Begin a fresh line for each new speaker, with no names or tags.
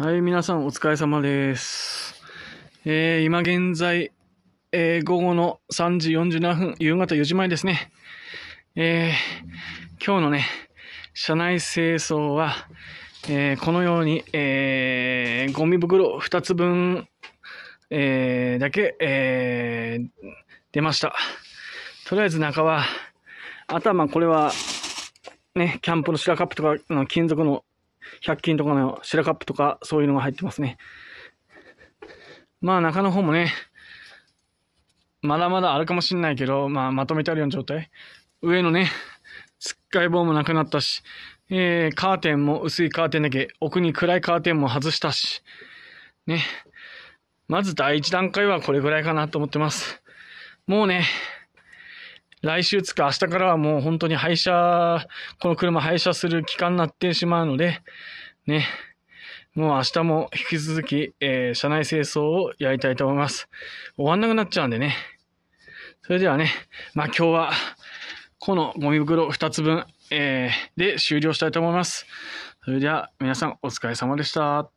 はい、皆さんお疲れ様です。えー、今現在、えー、午後の3時47分、夕方4時前ですね。えー、今日のね、車内清掃は、えこのように、えゴミ袋2つ分、えだけ、え出ました。とりあえず中は、あとはまこれは、ね、キャンプのシラカップとかの金属の100均とかのシェラカップとか、そういうのが入ってますね。まあ、中の方もね、まだまだあるかもしんないけど、まあ、まとめてあるような状態。上のね、スっかイ棒もなくなったし、えー、カーテンも薄いカーテンだけ、奥に暗いカーテンも外したし、ね。まず第一段階はこれぐらいかなと思ってます。もうね、来週つか明日からはもう本当に廃車、この車廃車する期間になってしまうので、ね、もう明日も引き続き、えー、車内清掃をやりたいと思います。終わんなくなっちゃうんでね。それではね、まあ今日は、このゴミ袋2つ分、えー、で終了したいと思います。それでは皆さんお疲れ様でした。